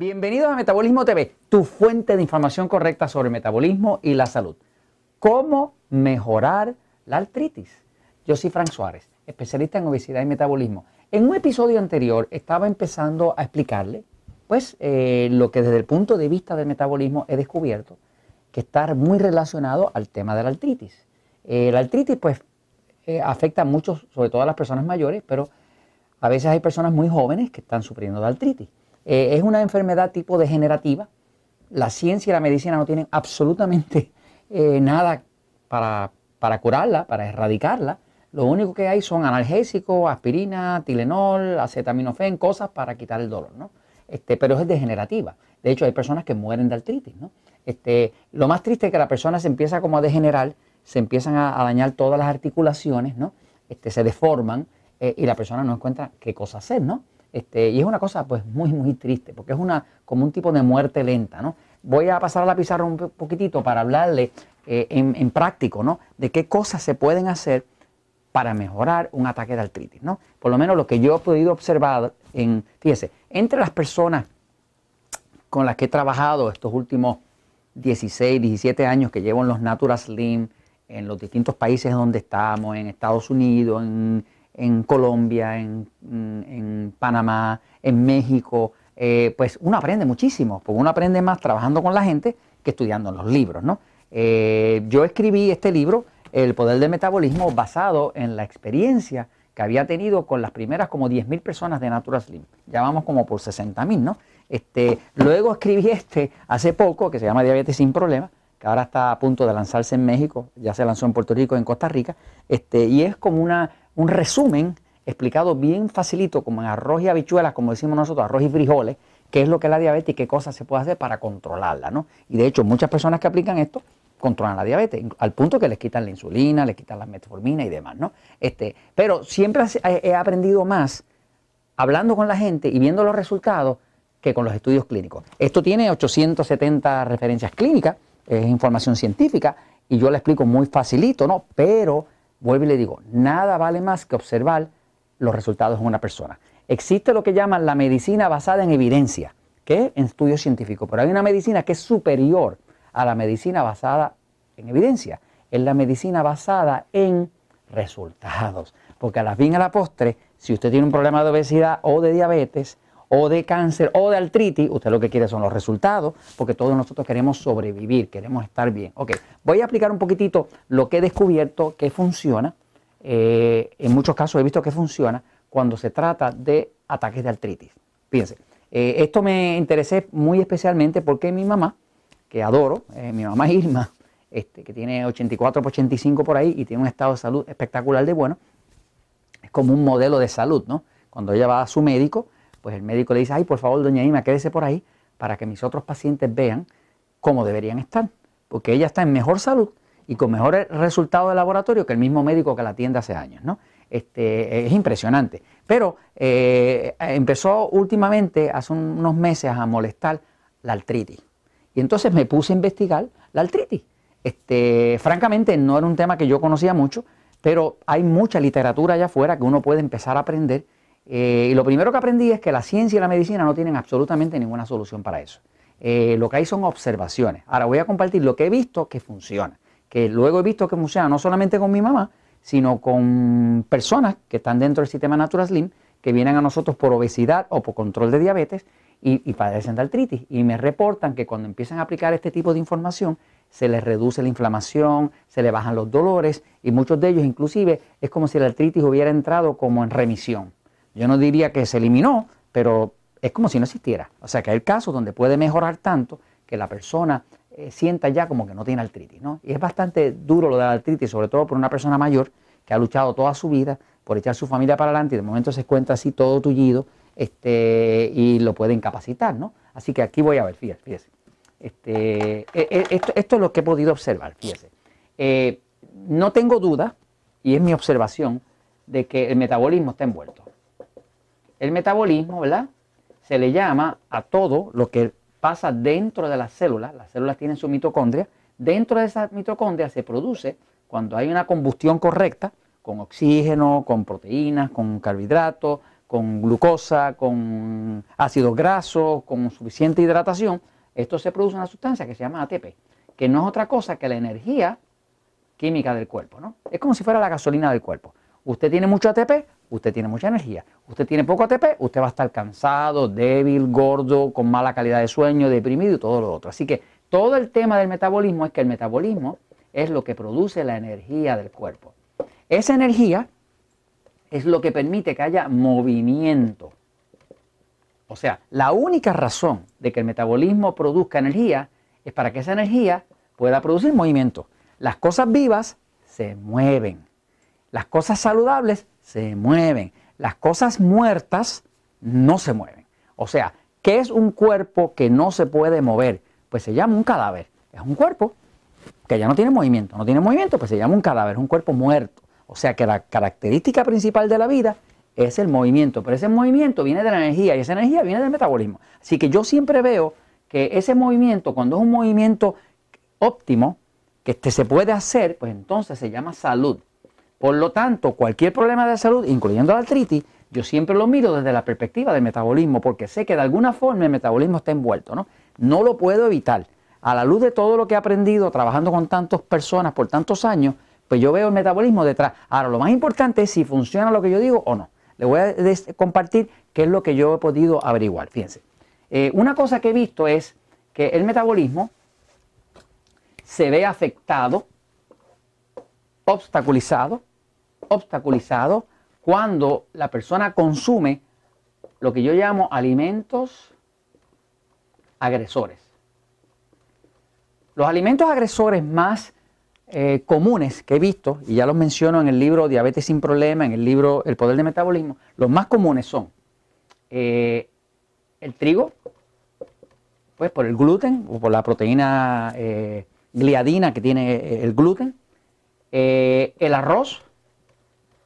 Bienvenidos a Metabolismo TV, tu fuente de información correcta sobre el metabolismo y la salud. ¿Cómo mejorar la artritis? Yo soy Frank Suárez, especialista en obesidad y metabolismo. En un episodio anterior estaba empezando a explicarle, pues, eh, lo que desde el punto de vista del metabolismo he descubierto que está muy relacionado al tema de la artritis. Eh, la artritis, pues, eh, afecta mucho, sobre todo a las personas mayores, pero a veces hay personas muy jóvenes que están sufriendo de artritis. Eh, es una enfermedad tipo degenerativa. La ciencia y la medicina no tienen absolutamente eh, nada para, curarla, para erradicarla. Lo único que hay son analgésicos, aspirina, tilenol, acetaminofén, cosas para quitar el dolor, ¿no? Este, pero es degenerativa. De hecho, hay personas que mueren de artritis, ¿no? Este, lo más triste es que la persona se empieza como a degenerar, se empiezan a, dañar todas las articulaciones, ¿no? Este, se deforman eh, y la persona no encuentra qué cosa hacer, ¿no? Este, y es una cosa pues muy, muy triste, porque es una, como un tipo de muerte lenta, ¿no? Voy a pasar a la pizarra un poquitito para hablarle eh, en, en, práctico, ¿no? De qué cosas se pueden hacer para mejorar un ataque de artritis, ¿no? Por lo menos lo que yo he podido observar en, fíjese, entre las personas con las que he trabajado estos últimos 16, 17 años que llevo en los Natural Slim, en los distintos países donde estamos, en Estados Unidos, en, en Colombia, mm, en, Panamá, en México, eh, pues uno aprende muchísimo, porque uno aprende más trabajando con la gente que estudiando los libros, ¿no? Eh, yo escribí este libro, El Poder del Metabolismo, basado en la experiencia que había tenido con las primeras como 10.000 personas de Natural Slim. Ya vamos como por 60.000, ¿no? Este, luego escribí este hace poco, que se llama Diabetes sin Problemas, que ahora está a punto de lanzarse en México, ya se lanzó en Puerto Rico, en Costa Rica, este, y es como una un resumen explicado bien facilito, como en arroz y habichuelas, como decimos nosotros, arroz y frijoles, qué es lo que es la diabetes y qué cosas se puede hacer para controlarla, ¿no? Y de hecho, muchas personas que aplican esto controlan la diabetes, al punto que les quitan la insulina, les quitan la metformina y demás, ¿no? Este, pero siempre he aprendido más hablando con la gente y viendo los resultados que con los estudios clínicos. Esto tiene 870 referencias clínicas, es información científica y yo la explico muy facilito, ¿no? Pero Vuelvo y le digo, nada vale más que observar los resultados en una persona. Existe lo que llaman la medicina basada en evidencia, que es en estudios científicos, pero hay una medicina que es superior a la medicina basada en evidencia, es la medicina basada en resultados, porque a fin y a la postre, si usted tiene un problema de obesidad o de diabetes, o de cáncer o de artritis, usted lo que quiere son los resultados, porque todos nosotros queremos sobrevivir, queremos estar bien. Ok, voy a explicar un poquitito lo que he descubierto que funciona. Eh, en muchos casos he visto que funciona cuando se trata de ataques de artritis. Fíjense, eh, esto me interesé muy especialmente porque mi mamá, que adoro, eh, mi mamá Irma, este, que tiene 84 por 85 por ahí y tiene un estado de salud espectacular de bueno, es como un modelo de salud, ¿no? Cuando ella va a su médico, pues el médico le dice, ay, por favor, doña Ima, quédese por ahí para que mis otros pacientes vean cómo deberían estar, porque ella está en mejor salud y con mejores eh, resultados de laboratorio que el mismo médico que la atiende hace años, ¿no? Este, eh, es impresionante. Pero eh, empezó últimamente, hace unos meses, a molestar la artritis. Y entonces me puse a investigar la artritis. Este, francamente, no era un tema que yo conocía mucho, pero hay mucha literatura allá afuera que uno puede empezar a aprender eh, y lo primero que aprendí es que la ciencia y la medicina no tienen absolutamente ninguna solución para eso. Eh, lo que hay son observaciones. Ahora voy a compartir lo que he visto que funciona, que luego he visto que funciona no solamente con mi mamá, sino con personas que están dentro del sistema Natural Slim, que vienen a nosotros por obesidad o por control de diabetes y, y padecen de artritis. Y me reportan que cuando empiezan a aplicar este tipo de información, se les reduce la inflamación, se les bajan los dolores y muchos de ellos inclusive es como si la artritis hubiera entrado como en remisión. Yo no diría que se eliminó, pero es como si no existiera. O sea que hay casos donde puede mejorar tanto que la persona eh, sienta ya como que no tiene artritis. ¿no? Y es bastante duro lo de la artritis, sobre todo por una persona mayor que ha luchado toda su vida por echar su familia para adelante y de momento se encuentra así todo tullido este, y lo puede incapacitar. ¿no? Así que aquí voy a ver, fíjese. fíjese. Este, eh, eh, esto, es lo que he podido observar, fíjese. no tengo duda, y es mi observación, de que el metabolismo está envuelto. El metabolismo, ¿verdad? Se le llama a todo lo que pasa dentro de las células, las células tienen su mitocondria, dentro de esa mitocondria se produce cuando hay una combustión correcta, con oxígeno, con proteínas, con carbohidratos, con glucosa, con ácidos grasos, con suficiente hidratación, esto se produce una sustancia que se llama ATP, que no es otra cosa que la energía química del cuerpo, ¿no? Es como si fuera la gasolina del cuerpo. Usted tiene mucho ATP, usted tiene mucha energía. Usted tiene poco ATP, usted va a estar cansado, débil, gordo, con mala calidad de sueño, deprimido y todo lo otro. Así que todo el tema del metabolismo es que el metabolismo es lo que produce la energía del cuerpo. Esa energía es lo que permite que haya movimiento. O sea, la única razón de que el metabolismo produzca energía es para que esa energía pueda producir movimiento. Las cosas vivas se mueven. Las cosas saludables se mueven, las cosas muertas no se mueven. O sea, ¿qué es un cuerpo que no se puede mover? Pues se llama un cadáver. Es un cuerpo que ya no tiene movimiento. No tiene movimiento, pues se llama un cadáver, es un cuerpo muerto. O sea que la característica principal de la vida es el movimiento, pero ese movimiento viene de la energía y esa energía viene del metabolismo. Así que yo siempre veo que ese movimiento, cuando es un movimiento óptimo, que este se puede hacer, pues entonces se llama salud. Por lo tanto, cualquier problema de salud, incluyendo la artritis, yo siempre lo miro desde la perspectiva del metabolismo, porque sé que de alguna forma el metabolismo está envuelto, ¿no? No lo puedo evitar. A la luz de todo lo que he aprendido trabajando con tantas personas por tantos años, pues yo veo el metabolismo detrás. Ahora, lo más importante es si funciona lo que yo digo o no. Le voy a compartir qué es lo que yo he podido averiguar. Fíjense. Eh, una cosa que he visto es que el metabolismo se ve afectado, obstaculizado, obstaculizado cuando la persona consume lo que yo llamo alimentos agresores. Los alimentos agresores más eh, comunes que he visto, y ya los menciono en el libro Diabetes sin Problema, en el libro El Poder del Metabolismo, los más comunes son eh, el trigo, pues por el gluten o por la proteína eh, gliadina que tiene el gluten, el arroz,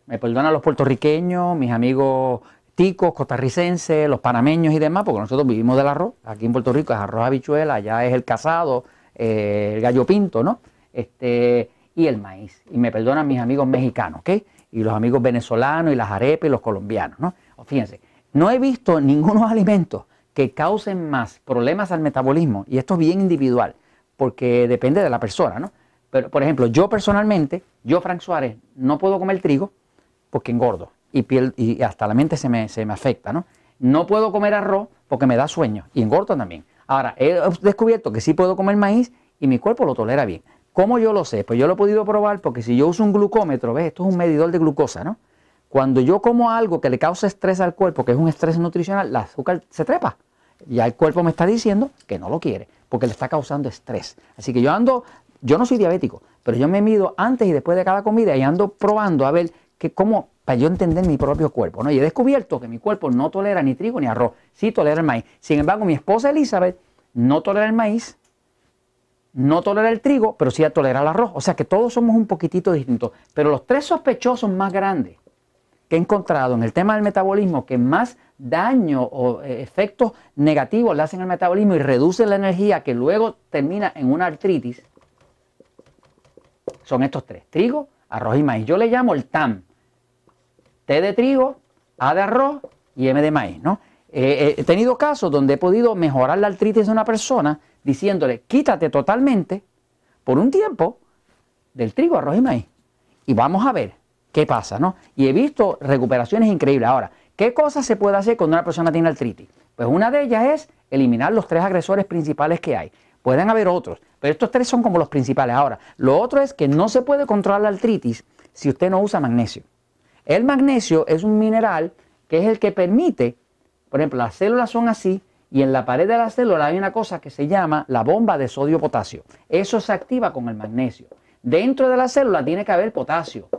me perdonan los puertorriqueños, mis amigos ticos, costarricenses, los panameños y demás, porque nosotros vivimos del arroz. Aquí en Puerto Rico es arroz habichuela, allá es el casado, eh, el gallo pinto, ¿no? Este, y el maíz. Y me perdonan mis amigos mexicanos, ¿ok? Y los amigos venezolanos y las arepas y los colombianos, ¿no? Fíjense, no he visto ningunos alimentos que causen más problemas al metabolismo, y esto es bien individual, porque depende de la persona, ¿no? Pero, por ejemplo, yo personalmente, yo, Frank Suárez, no puedo comer trigo, porque engordo y, piel, y hasta la mente se me, se me afecta, ¿no? No puedo comer arroz porque me da sueño y engordo también. Ahora, he descubierto que sí puedo comer maíz y mi cuerpo lo tolera bien. ¿Cómo yo lo sé? Pues yo lo he podido probar porque si yo uso un glucómetro, ¿ves? Esto es un medidor de glucosa, ¿no? Cuando yo como algo que le causa estrés al cuerpo, que es un estrés nutricional, la azúcar se trepa. y el cuerpo me está diciendo que no lo quiere, porque le está causando estrés. Así que yo ando, yo no soy diabético, pero yo me mido antes y después de cada comida y ando probando a ver que cómo, para yo entender mi propio cuerpo. ¿no? Y he descubierto que mi cuerpo no tolera ni trigo ni arroz, sí tolera el maíz. Sin embargo, mi esposa Elizabeth no tolera el maíz, no tolera el trigo, pero sí tolera el arroz. O sea que todos somos un poquitito distintos. Pero los tres sospechosos más grandes que he encontrado en el tema del metabolismo que más daño o eh, efectos negativos le hacen al metabolismo y reducen la energía que luego termina en una artritis son estos tres, trigo, arroz y maíz. Yo le llamo el TAM. T de trigo, A de arroz y M de maíz, ¿no? Eh, eh, he tenido casos donde he podido mejorar la artritis de una persona diciéndole, quítate totalmente por un tiempo del trigo, arroz y maíz. Y vamos a ver qué pasa, ¿no? Y he visto recuperaciones increíbles. Ahora, ¿qué cosas se puede hacer cuando una persona tiene artritis? Pues una de ellas es eliminar los tres agresores principales que hay. Pueden haber otros. Pero estos tres son como los principales. Ahora, lo otro es que no se puede controlar la artritis si usted no usa magnesio. El magnesio es un mineral que es el que permite, por ejemplo, las células son así y en la pared de la célula hay una cosa que se llama la bomba de sodio-potasio. Eso se activa con el magnesio. Dentro de la célula tiene que haber potasio.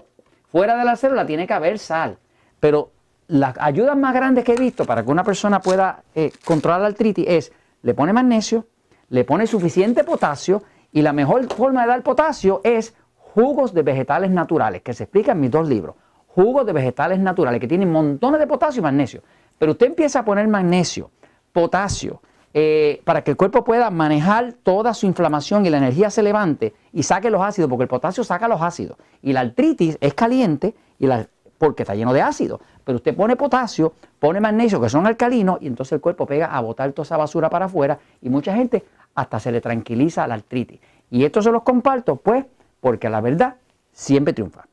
Fuera de la célula tiene que haber sal. Pero las ayudas más grandes que he visto para que una persona pueda eh, controlar la artritis es le pone magnesio, le pone suficiente potasio y la mejor forma de dar potasio es jugos de vegetales naturales, que se explica en mis dos libros. Jugos de vegetales naturales que tienen montones de potasio y magnesio. Pero usted empieza a poner magnesio, potasio, eh, para que el cuerpo pueda manejar toda su inflamación y la energía se levante y saque los ácidos, porque el potasio saca los ácidos. Y la artritis es caliente y la porque está lleno de ácido. Pero usted pone potasio, pone magnesio, que son alcalinos, y entonces el cuerpo pega a botar toda esa basura para afuera y mucha gente hasta se le tranquiliza la artritis. Y esto se los comparto, pues, porque la verdad siempre triunfa.